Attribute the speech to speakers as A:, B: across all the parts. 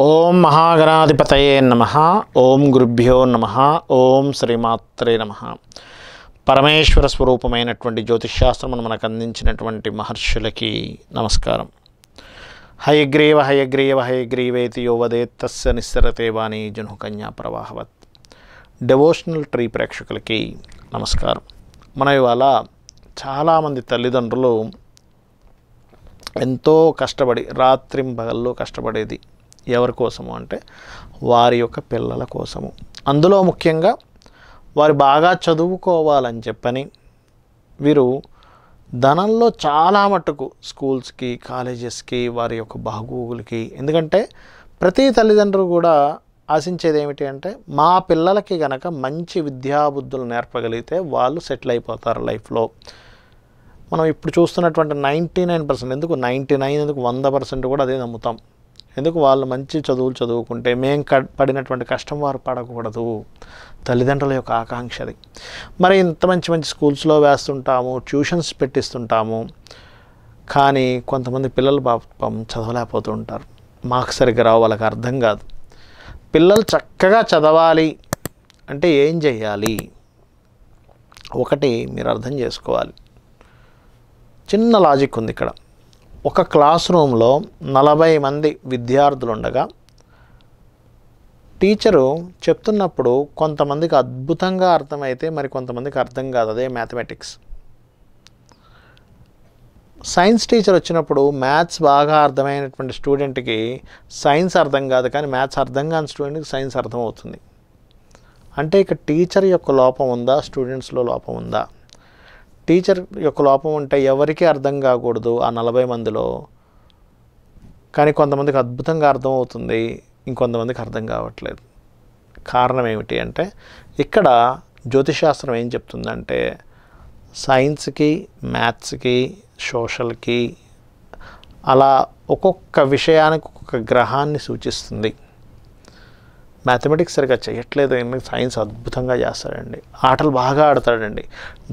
A: ఓం మహాగణాధిపతయే నమ ఓం గురుభ్యో నమ ఓం శ్రీమాత్రే నమ పరమేశ్వర స్వరూపమైనటువంటి జ్యోతిష్శాస్త్రమును మనకు అందించినటువంటి మహర్షులకి నమస్కారం హయగ్రీవ హయగ్రీవ హయగ్రీవేతి యోవదే తస్య నిస్సరతే వాణి కన్యా ప్రవాహవత్ డెవోషనల్ ట్రీ ప్రేక్షకులకి నమస్కారం మన ఇవాళ చాలామంది తల్లిదండ్రులు ఎంతో కష్టపడి రాత్రింపగల్లో కష్టపడేది ఎవరి కోసము అంటే వారి యొక్క పిల్లల కోసము అందులో ముఖ్యంగా వారు బాగా చదువుకోవాలని చెప్పని వీరు ధనంలో చాలా మటుకు స్కూల్స్కి కాలేజెస్కి వారి యొక్క బాగోగులకి ఎందుకంటే ప్రతి తల్లిదండ్రులు కూడా ఆశించేది ఏమిటి అంటే మా పిల్లలకి గనక మంచి విద్యాబుద్ధులు నేర్పగలిగితే వాళ్ళు సెటిల్ అయిపోతారు లైఫ్లో మనం ఇప్పుడు చూస్తున్నటువంటి నైంటీ నైన్ పర్సెంట్ ఎందుకు నైంటీ నైన్ ఎందుకు వంద పర్సెంట్ కూడా అదే నమ్ముతాం ఎందుకు వాళ్ళు మంచి చదువులు చదువుకుంటే మేము పడినటువంటి కష్టం వారు పడకూడదు తల్లిదండ్రుల యొక్క ఆకాంక్ష అది మరి ఇంత మంచి మంచి స్కూల్స్లో వేస్తుంటాము ట్యూషన్స్ పెట్టిస్తుంటాము కానీ కొంతమంది పిల్లలు పాపం చదవలేకపోతూ ఉంటారు సరిగ్గా రావు వాళ్ళకి అర్థం కాదు పిల్లలు చక్కగా చదవాలి అంటే ఏం చేయాలి ఒకటి మీరు అర్థం చేసుకోవాలి చిన్న లాజిక్ ఉంది ఇక్కడ ఒక క్లాస్ రూమ్లో నలభై మంది విద్యార్థులు ఉండగా టీచరు చెప్తున్నప్పుడు కొంతమందికి అద్భుతంగా అర్థమైతే మరి కొంతమందికి అర్థం కాదు అదే మ్యాథమెటిక్స్ సైన్స్ టీచర్ వచ్చినప్పుడు మ్యాథ్స్ బాగా అర్థమైనటువంటి స్టూడెంట్కి సైన్స్ అర్థం కాదు కానీ మ్యాథ్స్ అర్థం కాని స్టూడెంట్కి సైన్స్ అర్థమవుతుంది అంటే ఇక టీచర్ యొక్క లోపం ఉందా స్టూడెంట్స్లో లోపం ఉందా టీచర్ యొక్క లోపం ఉంటే ఎవరికీ అర్థం కాకూడదు ఆ నలభై మందిలో కానీ కొంతమందికి అద్భుతంగా అర్థమవుతుంది ఇంకొంతమందికి అర్థం కావట్లేదు కారణం ఏమిటి అంటే ఇక్కడ శాస్త్రం ఏం చెప్తుందంటే సైన్స్కి మ్యాథ్స్కి సోషల్కి అలా ఒక్కొక్క విషయానికి ఒక్కొక్క గ్రహాన్ని సూచిస్తుంది మ్యాథమెటిక్స్ సరిగ్గా చేయట్లేదు ఎందుకు సైన్స్ అద్భుతంగా చేస్తాడండి ఆటలు బాగా ఆడతాడండి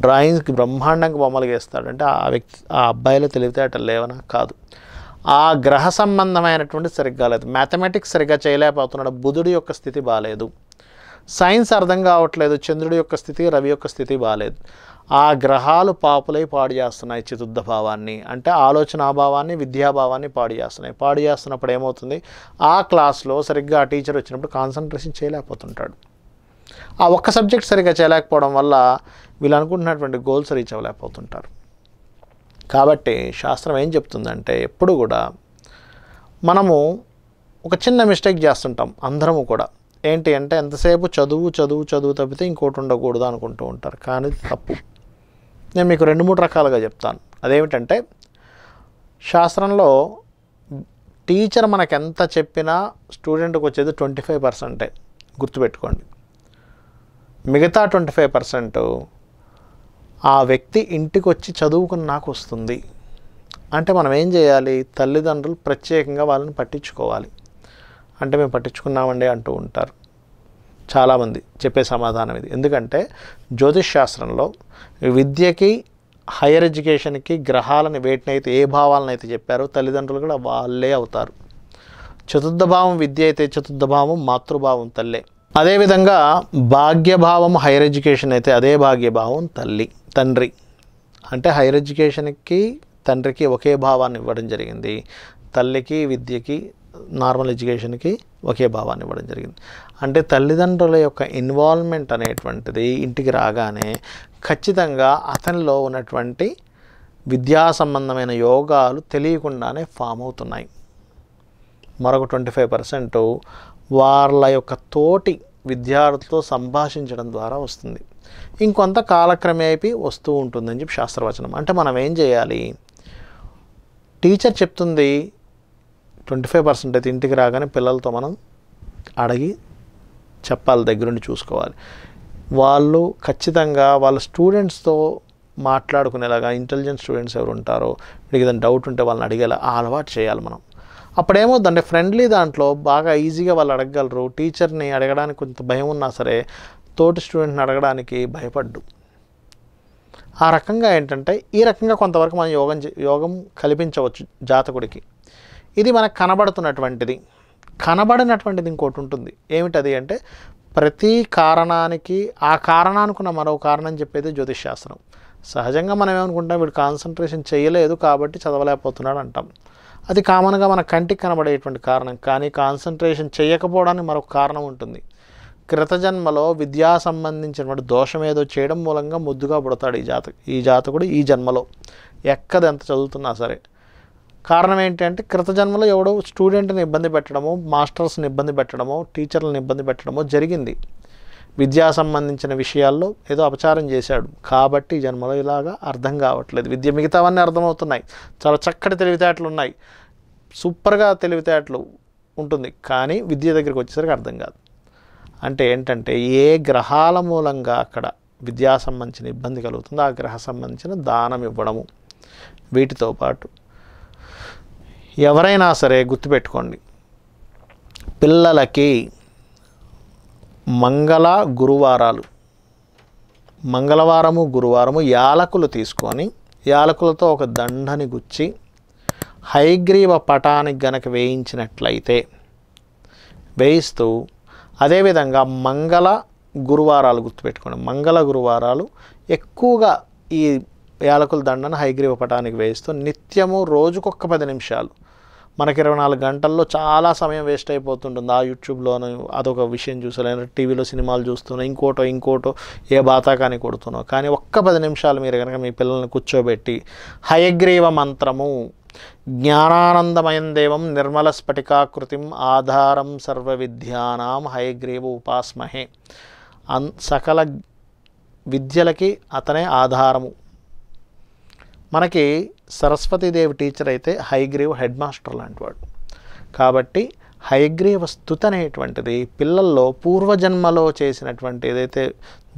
A: డ్రాయింగ్స్కి బ్రహ్మాండంగా బొమ్మలు గీస్తాడంటే ఆ వ్యక్తి ఆ అబ్బాయిలో తెలివితేటలు లేవనా కాదు ఆ గ్రహ సంబంధమైనటువంటి సరిగ్గా లేదు మ్యాథమెటిక్స్ సరిగ్గా చేయలేకపోతున్నాడు బుధుడి యొక్క స్థితి బాగాలేదు సైన్స్ అర్థం కావట్లేదు చంద్రుడి యొక్క స్థితి రవి యొక్క స్థితి బాగాలేదు ఆ గ్రహాలు పాపులై పాడు చేస్తున్నాయి చతుర్థ భావాన్ని అంటే ఆలోచనాభావాన్ని విద్యాభావాన్ని పాడు చేస్తున్నాయి పాడు చేస్తున్నప్పుడు ఏమవుతుంది ఆ క్లాస్లో సరిగ్గా ఆ టీచర్ వచ్చినప్పుడు కాన్సన్ట్రేషన్ చేయలేకపోతుంటాడు ఆ ఒక్క సబ్జెక్ట్ సరిగ్గా చేయలేకపోవడం వల్ల వీళ్ళు అనుకుంటున్నటువంటి గోల్స్ రీచ్ అవ్వలేకపోతుంటారు కాబట్టి శాస్త్రం ఏం చెప్తుందంటే ఎప్పుడు కూడా మనము ఒక చిన్న మిస్టేక్ చేస్తుంటాం అందరము కూడా ఏంటి అంటే ఎంతసేపు చదువు చదువు చదువు తప్పితే ఇంకోటి ఉండకూడదు అనుకుంటూ ఉంటారు కానీ తప్పు నేను మీకు రెండు మూడు రకాలుగా చెప్తాను అదేమిటంటే శాస్త్రంలో టీచర్ మనకు ఎంత చెప్పినా స్టూడెంట్కి వచ్చేది ట్వంటీ ఫైవ్ పర్సెంటే గుర్తుపెట్టుకోండి మిగతా ట్వంటీ ఫైవ్ పర్సెంట్ ఆ వ్యక్తి ఇంటికి వచ్చి చదువుకుని నాకు వస్తుంది అంటే మనం ఏం చేయాలి తల్లిదండ్రులు ప్రత్యేకంగా వాళ్ళని పట్టించుకోవాలి అంటే మేము పట్టించుకున్నామండి అంటూ ఉంటారు చాలామంది చెప్పే సమాధానం ఇది ఎందుకంటే జ్యోతిష్ శాస్త్రంలో విద్యకి హైయర్ ఎడ్యుకేషన్కి గ్రహాలను వేటినైతే ఏ భావాలను అయితే చెప్పారో తల్లిదండ్రులు కూడా వాళ్ళే అవుతారు చతుర్థ భావం విద్య అయితే చతుర్థ భావం మాతృభావం తల్లే అదేవిధంగా భాగ్యభావం హైయర్ ఎడ్యుకేషన్ అయితే అదే భాగ్యభావం తల్లి తండ్రి అంటే హైయర్ ఎడ్యుకేషన్కి తండ్రికి ఒకే భావాన్ని ఇవ్వడం జరిగింది తల్లికి విద్యకి నార్మల్ ఎడ్యుకేషన్కి ఒకే భావాన్ని ఇవ్వడం జరిగింది అంటే తల్లిదండ్రుల యొక్క ఇన్వాల్వ్మెంట్ అనేటువంటిది ఇంటికి రాగానే ఖచ్చితంగా అతనిలో ఉన్నటువంటి విద్యా సంబంధమైన యోగాలు తెలియకుండానే ఫామ్ అవుతున్నాయి మరొక ట్వంటీ ఫైవ్ పర్సెంట్ వాళ్ళ యొక్క తోటి విద్యార్థులతో సంభాషించడం ద్వారా వస్తుంది ఇంకొంత కాలక్రమేపీ వస్తూ ఉంటుందని చెప్పి శాస్త్రవచనం అంటే మనం ఏం చేయాలి టీచర్ చెప్తుంది ట్వంటీ ఫైవ్ పర్సెంట్ అయితే ఇంటికి రాగానే పిల్లలతో మనం అడిగి చెప్పాలి దగ్గరుండి చూసుకోవాలి వాళ్ళు ఖచ్చితంగా వాళ్ళ స్టూడెంట్స్తో మాట్లాడుకునేలాగా ఇంటెలిజెంట్ స్టూడెంట్స్ ఎవరు ఉంటారో మీకు ఏదైనా డౌట్ ఉంటే వాళ్ళని అడిగేలా ఆ అలవాటు చేయాలి మనం అప్పుడేమవుతుందంటే ఫ్రెండ్లీ దాంట్లో బాగా ఈజీగా వాళ్ళు అడగగలరు టీచర్ని అడగడానికి కొంత భయం ఉన్నా సరే తోటి స్టూడెంట్ని అడగడానికి భయపడ్డు ఆ రకంగా ఏంటంటే ఈ రకంగా కొంతవరకు మనం యోగం యోగం కల్పించవచ్చు జాతకుడికి ఇది మనకు కనబడుతున్నటువంటిది కనబడినటువంటిది ఇంకోటి ఉంటుంది ఏమిటది అంటే ప్రతి కారణానికి ఆ కారణానికి మరో కారణం చెప్పేది జ్యోతిషాస్త్రం సహజంగా మనం ఏమనుకుంటాం వీడు కాన్సన్ట్రేషన్ చేయలేదు కాబట్టి చదవలేకపోతున్నాడు అంటాం అది కామన్గా మన కంటికి కనబడేటువంటి కారణం కానీ కాన్సన్ట్రేషన్ చేయకపోవడానికి మరొక కారణం ఉంటుంది క్రితజన్మలో విద్యా సంబంధించినటువంటి దోషం ఏదో చేయడం మూలంగా ముద్దుగా పుడతాడు ఈ జాతకు ఈ జాతకుడు ఈ జన్మలో ఎక్కదెంత చదువుతున్నా సరే కారణం ఏంటంటే క్రిత జన్మలో ఎవడో స్టూడెంట్ని ఇబ్బంది పెట్టడము మాస్టర్స్ని ఇబ్బంది పెట్టడము టీచర్లను ఇబ్బంది పెట్టడము జరిగింది విద్యా సంబంధించిన విషయాల్లో ఏదో అపచారం చేశాడు కాబట్టి జన్మలో ఇలాగా అర్థం కావట్లేదు విద్య మిగతావన్నీ అర్థమవుతున్నాయి చాలా చక్కటి తెలివితేటలు ఉన్నాయి సూపర్గా తెలివితేటలు ఉంటుంది కానీ విద్య దగ్గరికి వచ్చేసరికి అర్థం కాదు అంటే ఏంటంటే ఏ గ్రహాల మూలంగా అక్కడ విద్యా సంబంధించిన ఇబ్బంది కలుగుతుందో ఆ గ్రహ సంబంధించిన దానం ఇవ్వడము వీటితో పాటు ఎవరైనా సరే గుర్తుపెట్టుకోండి పిల్లలకి మంగళ గురువారాలు మంగళవారము గురువారము యాలకులు తీసుకొని యాలకులతో ఒక దండని గుచ్చి హైగ్రీవ పటానికి గనక వేయించినట్లయితే వేయిస్తూ అదేవిధంగా మంగళ గురువారాలు గుర్తుపెట్టుకోండి మంగళ గురువారాలు ఎక్కువగా ఈ యాలకుల దండను హైగ్రీవ పటానికి వేయిస్తూ నిత్యము రోజుకొక్క పది నిమిషాలు మనకి ఇరవై నాలుగు గంటల్లో చాలా సమయం వేస్ట్ అయిపోతుంటుంది ఆ యూట్యూబ్లోనూ అదొక విషయం చూసలేను టీవీలో సినిమాలు చూస్తున్నా ఇంకోటో ఇంకోటో ఏ బాత కానీ కొడుతున్నావు కానీ ఒక్క పది నిమిషాలు మీరు కనుక మీ పిల్లల్ని కూర్చోబెట్టి హయగ్రీవ మంత్రము జ్ఞానానందమయం దేవం నిర్మల స్ఫటికాకృతిం ఆధారం సర్వ విద్యానాం హయగ్రీవ ఉపాస్మహే అన్ సకల విద్యలకి అతనే ఆధారము మనకి సరస్వతీదేవి టీచర్ అయితే హైగ్రీవ్ హెడ్ మాస్టర్ లాంటి వాడు కాబట్టి హైగ్రీవ స్థుతి అనేటువంటిది పిల్లల్లో పూర్వజన్మలో చేసినటువంటి ఏదైతే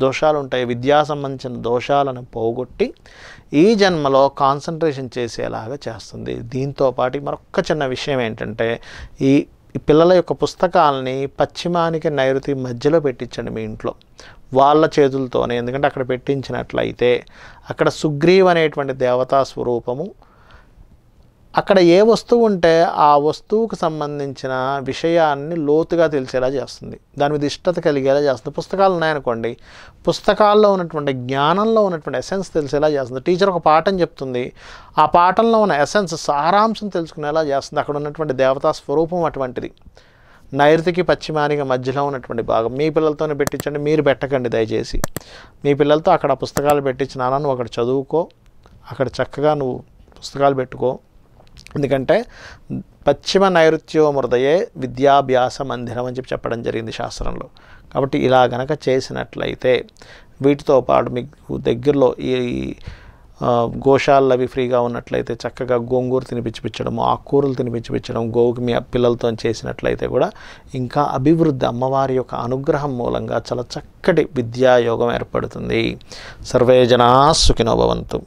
A: దోషాలు ఉంటాయో విద్యా సంబంధించిన దోషాలను పోగొట్టి ఈ జన్మలో కాన్సన్ట్రేషన్ చేసేలాగా చేస్తుంది దీంతో పాటు చిన్న విషయం ఏంటంటే ఈ ఈ పిల్లల యొక్క పుస్తకాలని పశ్చిమానికి నైరుతి మధ్యలో పెట్టించండి మీ ఇంట్లో వాళ్ళ చేతులతోనే ఎందుకంటే అక్కడ పెట్టించినట్లయితే అక్కడ సుగ్రీవ్ అనేటువంటి దేవతా స్వరూపము అక్కడ ఏ వస్తువు ఉంటే ఆ వస్తువుకు సంబంధించిన విషయాన్ని లోతుగా తెలిసేలా చేస్తుంది దాని మీద ఇష్టత కలిగేలా చేస్తుంది పుస్తకాలు ఉన్నాయనుకోండి పుస్తకాల్లో ఉన్నటువంటి జ్ఞానంలో ఉన్నటువంటి ఎసెన్స్ తెలిసేలా చేస్తుంది టీచర్ ఒక పాఠం చెప్తుంది ఆ పాఠంలో ఉన్న ఎసెన్స్ సారాంశం తెలుసుకునేలా చేస్తుంది అక్కడ ఉన్నటువంటి దేవతా స్వరూపం అటువంటిది నైరుతికి పశ్చిమానికి మధ్యలో ఉన్నటువంటి భాగం మీ పిల్లలతోనే పెట్టించండి మీరు పెట్టకండి దయచేసి మీ పిల్లలతో అక్కడ పుస్తకాలు పెట్టించినాను నువ్వు అక్కడ చదువుకో అక్కడ చక్కగా నువ్వు పుస్తకాలు పెట్టుకో ఎందుకంటే పశ్చిమ మృదయే విద్యాభ్యాస మందిరం అని చెప్పి చెప్పడం జరిగింది శాస్త్రంలో కాబట్టి ఇలా గనక చేసినట్లయితే వీటితో పాటు మీకు దగ్గరలో ఈ గోశాలలు అవి ఫ్రీగా ఉన్నట్లయితే చక్కగా గోంగూర తినిపించిపించడము ఆకుకూరలు తినిపించిపించడం గోవుకి మీ పిల్లలతో చేసినట్లయితే కూడా ఇంకా అభివృద్ధి అమ్మవారి యొక్క అనుగ్రహం మూలంగా చాలా చక్కటి విద్యాయోగం ఏర్పడుతుంది సర్వే జనా సుఖినోభవంతు